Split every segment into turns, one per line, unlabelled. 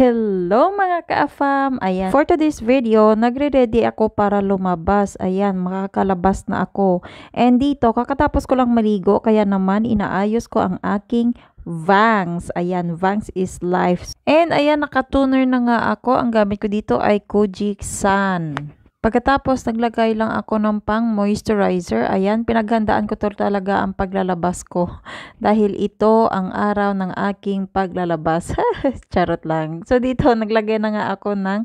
Hello mga ka-fam! Ayan, for today's video, nagre-ready ako para lumabas. Ayan, makakalabas na ako. And dito, kakatapos ko lang maligo, kaya naman inaayos ko ang aking Vans. Ayan, Vans is life. And ayan, nakatuner na nga ako. Ang gamit ko dito ay Kojic Sun. Pagkatapos, naglagay lang ako ng pang moisturizer. Ayan, pinaghandaan ko talaga ang paglalabas ko. Dahil ito ang araw ng aking paglalabas. Charot lang. So, dito, naglagay na nga ako ng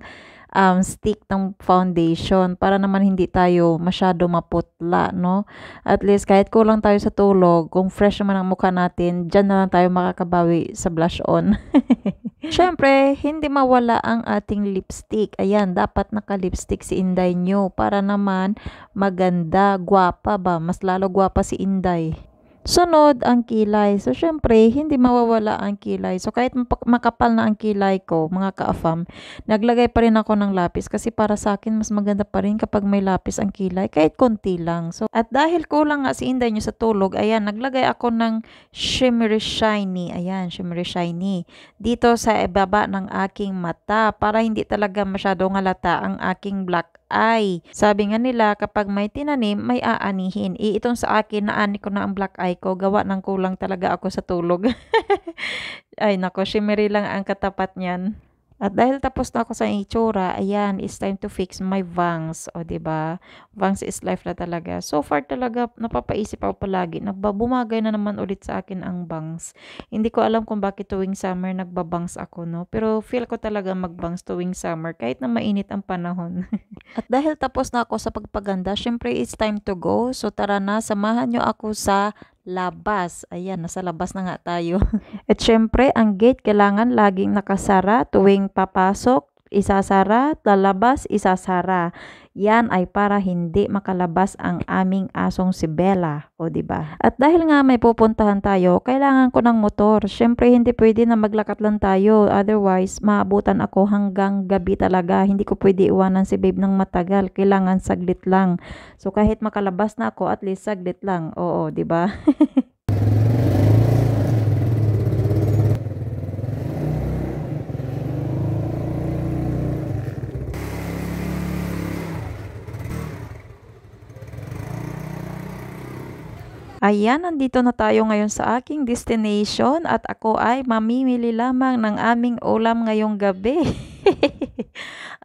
um, stick ng foundation para naman hindi tayo masyado maputla, no? At least, kahit kulang tayo sa tulog, kung fresh naman ang mukha natin, dyan na lang tayo makakabawi sa blush on. Siyempre, hindi mawala ang ating lipstick. Ayan, dapat naka-lipstick si Inday nyo para naman maganda, gwapa ba? Mas lalo gwapa si Inday. Sunod ang kilay. So syempre, hindi mawawala ang kilay. So kahit makapal na ang kilay ko, mga ka-afam, naglagay pa rin ako ng lapis kasi para sa akin mas maganda pa rin kapag may lapis ang kilay, kahit konti lang. So at dahil kulang nga si Inday nyo sa tulog, ayan, naglagay ako ng shimmery shiny. Ayan, shimmery shiny. Dito sa ibaba ng aking mata para hindi talaga masyadong ngalata ang aking black eye. Sabi nga nila, kapag may tinanim, may aanihin. Iitong eh, sa akin, naani ko na ang black eye ko. Gawa ng kulang talaga ako sa tulog. Ay nako, shimmery lang ang katapat niyan. At dahil tapos na ako sa itsura, ayan, it's time to fix my vangs. O, ba diba? Vangs is life na talaga. So far talaga, napapaisip ako palagi. Nagbabumagay na naman ulit sa akin ang bangs. Hindi ko alam kung bakit tuwing summer nagbabangs ako, no? Pero feel ko talaga magbangs tuwing summer kahit na mainit ang panahon. At dahil tapos na ako sa pagpaganda, syempre it's time to go. So tara na, samahan nyo ako sa labas. Ayan, nasa labas na nga tayo. At syempre, ang gate kailangan laging nakasara tuwing papasok, isasara, lalabas, isasara. Yan ay para hindi makalabas ang aming asong si Bella, o di ba? At dahil nga may pupuntahan tayo, kailangan ko ng motor. Syempre hindi pwede na maglakat lang tayo, otherwise maabutan ako hanggang gabi talaga. Hindi ko pwede iwanan si babe ng matagal, kailangan saglit lang. So kahit makalabas na ako, at least saglit lang. Oo, di ba? Ayan, nandito na tayo ngayon sa aking destination at ako ay mamimili lamang ng aming ulam ngayong gabi.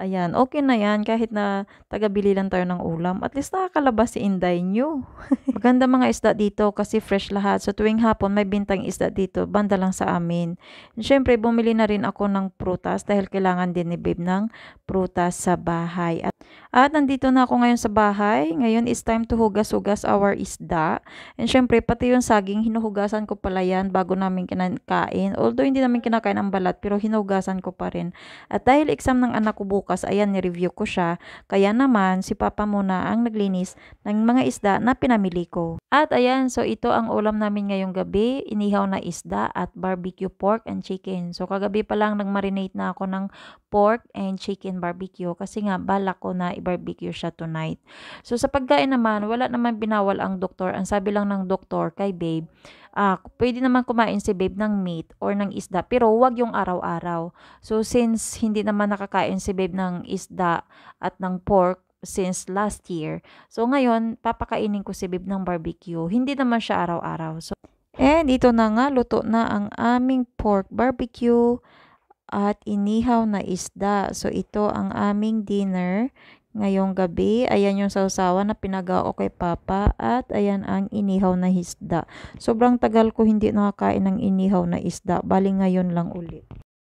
Ayan, okay na yan kahit na tagabili lang tayo ng ulam. At least nakakalabas si Inday nyo. Maganda mga isda dito kasi fresh lahat. So tuwing hapon may bintang isda dito, banda lang sa amin. Siyempre, bumili na rin ako ng prutas dahil kailangan din ni babe ng prutas sa bahay. At at nandito na ako ngayon sa bahay. Ngayon is time to hugas-hugas our isda. And syempre, pati yung saging, hinuhugasan ko pala yan bago namin kinakain. Although hindi namin kinakain ang balat, pero hinuhugasan ko pa rin. At dahil exam ng anak ko bukas, ayan, ni-review ko siya. Kaya naman, si Papa muna ang naglinis ng mga isda na pinamili ko. At ayan, so ito ang ulam namin ngayong gabi. Inihaw na isda at barbecue pork and chicken. So kagabi pa lang nagmarinate na ako ng pork and chicken barbecue kasi nga balak ko na i-barbecue siya tonight. So sa pagkain naman, wala naman binawal ang doktor. Ang sabi lang ng doktor kay babe, uh, pwede naman kumain si babe ng meat or ng isda pero wag yung araw-araw. So since hindi naman nakakain si babe ng isda at ng pork, since last year. So ngayon, papakainin ko si Bib ng barbecue. Hindi naman siya araw-araw. So and, dito na nga luto na ang aming pork barbecue at inihaw na isda. So ito ang aming dinner ngayong gabi. Ayan yung sausawan na pinagao kay Papa at ayan ang inihaw na isda. Sobrang tagal ko hindi nakakain ng inihaw na isda. Bali ngayon lang ulit.